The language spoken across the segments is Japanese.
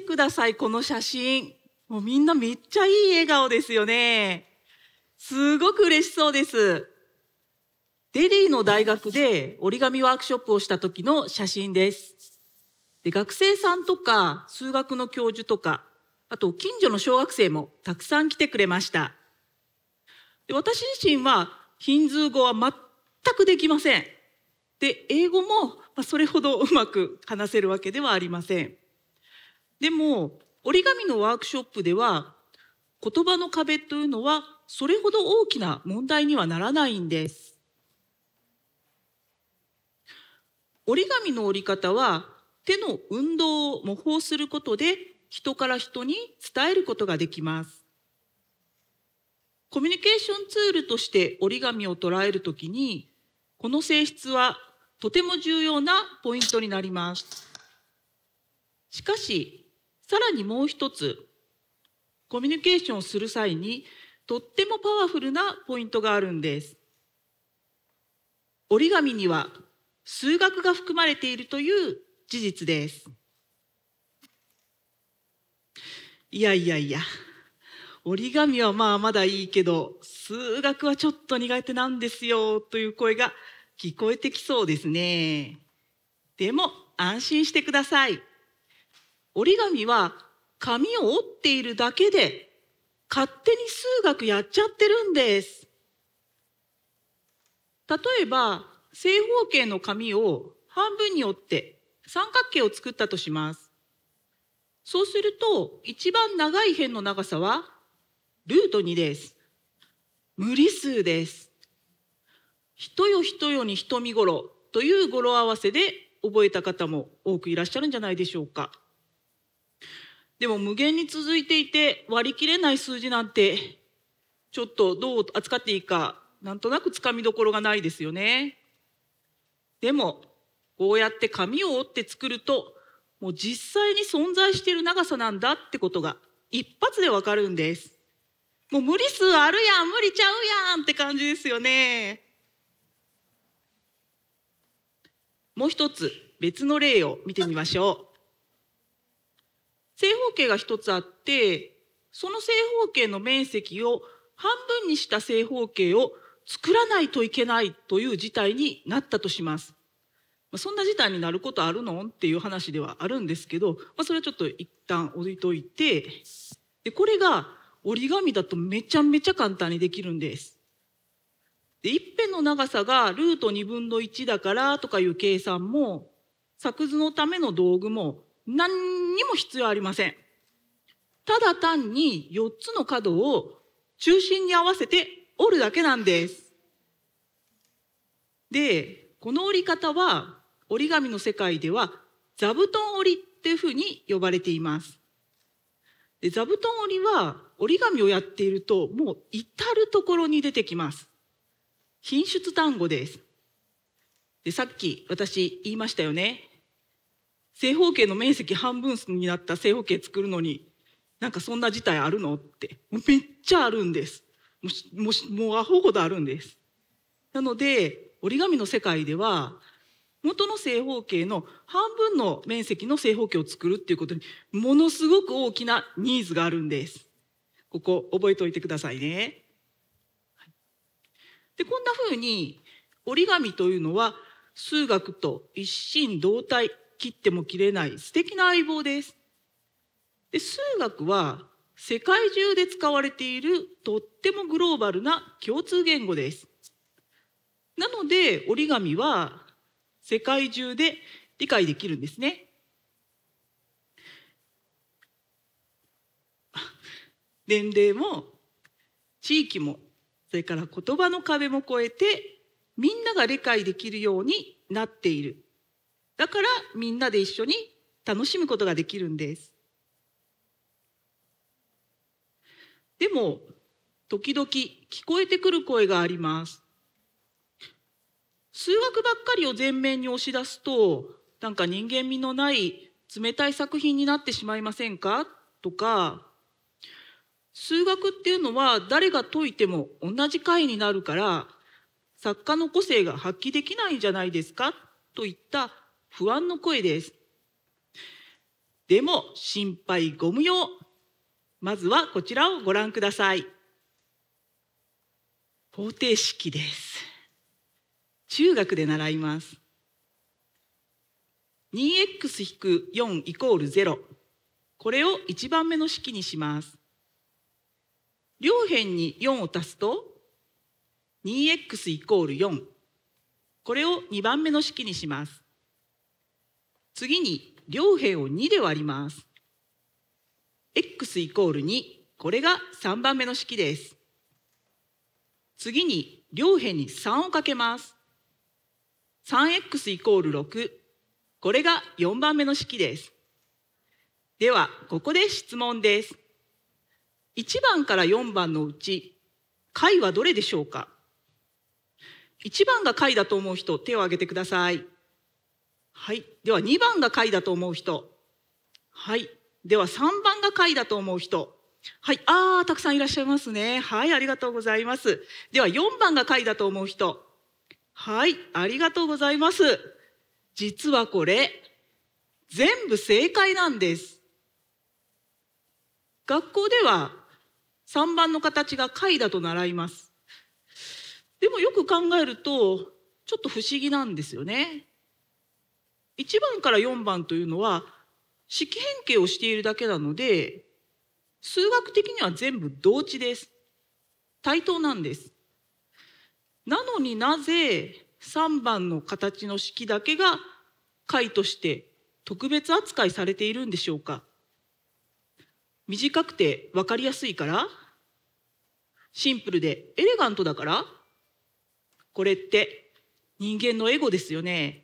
てください、この写真。もうみんなめっちゃいい笑顔ですよね。すごく嬉しそうです。デリーの大学で折り紙ワークショップをした時の写真です。で学生さんとか数学の教授とか、あと近所の小学生もたくさん来てくれました。で私自身はヒンズー語は全くできません。で、英語もそれほどうまく話せるわけではありません。でも折り紙のワークショップでは言葉の壁というのはそれほど大きな問題にはならないんです。折り紙の折り方は手の運動を模倣することで人から人に伝えることができます。コミュニケーションツールとして折り紙を捉えるときにこの性質はとても重要なポイントになります。しかしさらにもう一つコミュニケーションをする際にとってもパワフルなポイントがあるんです折り紙には数学が含まれているという事実ですいやいやいや折り紙はまあまだいいけど数学はちょっと苦手なんですよという声が聞こえてきそうですねでも安心してください折り紙は紙を折っているだけで勝手に数学やっちゃってるんです。例えば正方形の紙を半分に折って三角形を作ったとします。そうすると一番長い辺の長さはルート2です。無理数です。人よ人よに人見ろという語呂合わせで覚えた方も多くいらっしゃるんじゃないでしょうか。でも無限に続いていて割り切れない数字なんてちょっとどう扱っていいかなんとなくつかみどころがないですよね。でもこうやって紙を折って作るともう実際に存在している長さなんだってことが一発でわかるんです。もう無理数あるやん無理ちゃうやんって感じですよね。もう一つ別の例を見てみましょう。正方形が一つあってその正方形の面積を半分にした正方形を作らないといけないという事態になったとします。そんな事態になることあるのっていう話ではあるんですけど、まあ、それはちょっと一旦置いといてでこれが折り紙だとめちゃめちゃ簡単にできるんです。で一辺の長さがルート2分の1だからとかいう計算も作図のための道具も何にも必要ありません。ただ単に4つの角を中心に合わせて折るだけなんです。で、この折り方は折り紙の世界では座布団折りっていうふうに呼ばれています。で座布団折りは折り紙をやっているともう至る所に出てきます。品質単語です。で、さっき私言いましたよね。正方形の面積半分になった正方形作るのになんかそんな事態あるのってめっちゃあるんですもうもうアホほどあるんですなので折り紙の世界では元の正方形の半分の面積の正方形を作るっていうことにものすごく大きなニーズがあるんですここ覚えておいてくださいねでこんなふうに折り紙というのは数学と一心同体切っても切れない素敵な相棒です。で数学は世界中で使われているとってもグローバルな共通言語です。なので折り紙は世界中で理解できるんですね。年齢も地域もそれから言葉の壁も越えてみんなが理解できるようになっているだからみんなで一緒に楽しむことができるんですでも時々聞こえてくる声があります数学ばっかりを前面に押し出すとなんか人間味のない冷たい作品になってしまいませんかとか数学っていうのは誰が解いても同じ回になるから作家の個性が発揮できないんじゃないですかといった不安の声です。でも心配ご無用。まずはこちらをご覧ください。方程式です。中学で習います。2x-4 イコール0。これを1番目の式にします。両辺に4を足すと 2x イコール4。これを2番目の式にします。次に両辺を2で割ります。x イコール2、これが3番目の式です。次に両辺に3をかけます。3x イコール6、これが4番目の式です。では、ここで質問です。1番から4番のうち、解はどれでしょうか ?1 番が解だと思う人、手を挙げてください。はい。では2番が解だと思う人。はい。では3番が解だと思う人。はい。ああ、たくさんいらっしゃいますね。はい。ありがとうございます。では4番が解だと思う人。はい。ありがとうございます。実はこれ、全部正解なんです。学校では3番の形が解だと習います。でもよく考えると、ちょっと不思議なんですよね。1番から4番というのは式変形をしているだけなので数学的には全部同値です。対等なんです。なのになぜ3番の形の式だけが解として特別扱いされているんでしょうか短くて分かりやすいからシンプルでエレガントだからこれって人間のエゴですよね。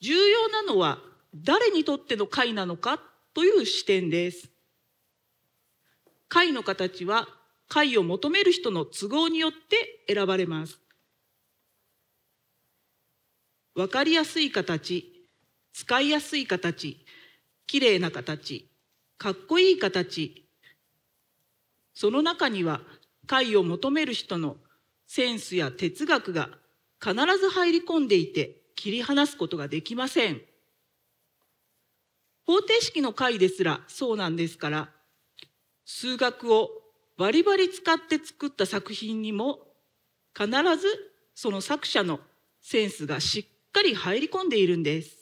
重要なのは誰にとっての会なのかという視点です。会の形は会を求める人の都合によって選ばれます。わかりやすい形、使いやすい形、綺麗な形、かっこいい形。その中には会を求める人のセンスや哲学が必ず入り込んでいて、切り離すことができません。方程式の解ですらそうなんですから、数学をバリバリ使って作った作品にも必ずその作者のセンスがしっかり入り込んでいるんです。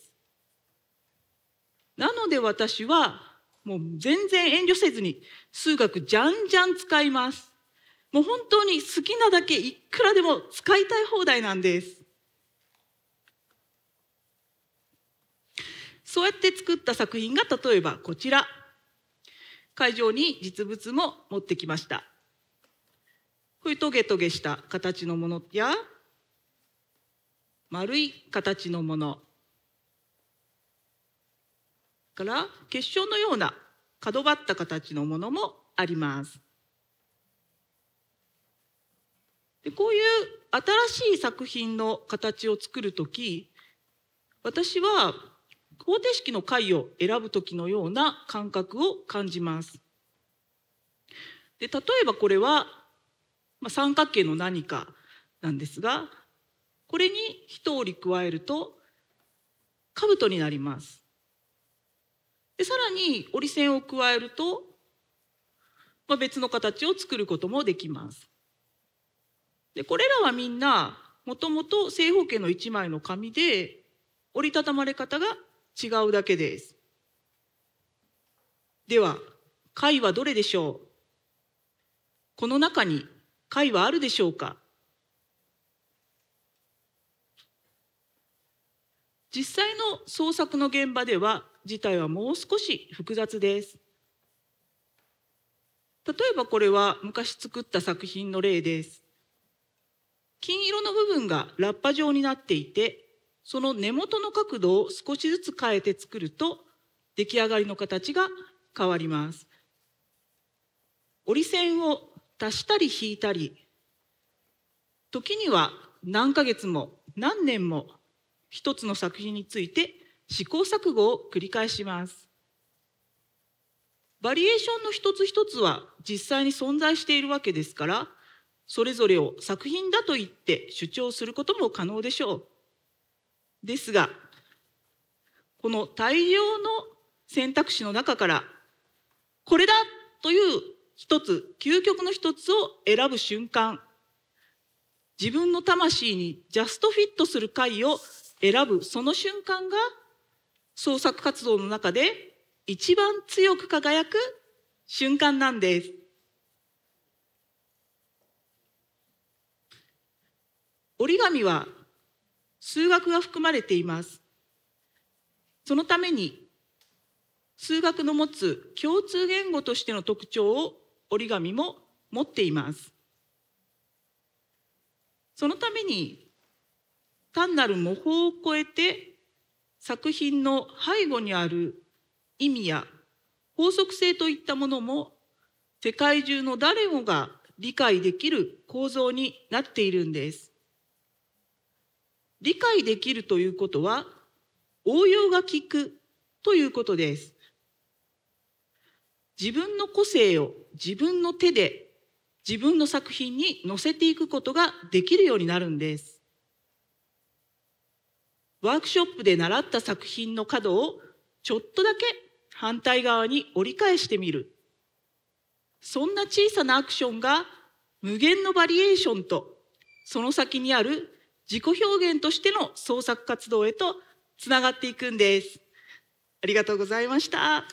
なので私はもう全然遠慮せずに数学じゃんじゃん使います。もう本当に好きなだけいくらでも使いたい放題なんです。そうやって作った作品が例えばこちら会場に実物も持ってきましたこういうトゲトゲした形のものや丸い形のものから結晶のような角張った形のものもありますでこういう新しい作品の形を作る時私は方程式の解を選ぶ時のような感覚を感じます。で例えばこれは、まあ、三角形の何かなんですがこれに一折り加えると兜になります。でさらに折り線を加えると、まあ、別の形を作ることもできます。でこれらはみんなもともと正方形の一枚の紙で折りたたまれ方が違うだけです。では、解はどれでしょうこの中に解はあるでしょうか実際の創作の現場では事態はもう少し複雑です。例えばこれは昔作った作品の例です。金色の部分がラッパ状になっていてその根元の角度を少しずつ変えて作ると出来上がりの形が変わります折り線を足したり引いたり時には何ヶ月も何年も一つの作品について試行錯誤を繰り返しますバリエーションの一つ一つは実際に存在しているわけですからそれぞれを作品だと言って主張することも可能でしょうですがこの大量の選択肢の中からこれだという一つ究極の一つを選ぶ瞬間自分の魂にジャストフィットする回を選ぶその瞬間が創作活動の中で一番強く輝く瞬間なんです。折り紙は数学が含まれています。そのために数学の持つ共通言語としての特徴を折り紙も持っています。そのために単なる模倣を超えて作品の背後にある意味や法則性といったものも世界中の誰もが理解できる構造になっているんです。理解できるということは応用が効くということです。自分の個性を自分の手で自分の作品に載せていくことができるようになるんです。ワークショップで習った作品の角をちょっとだけ反対側に折り返してみる。そんな小さなアクションが無限のバリエーションとその先にある自己表現としての創作活動へとつながっていくんです。ありがとうございました。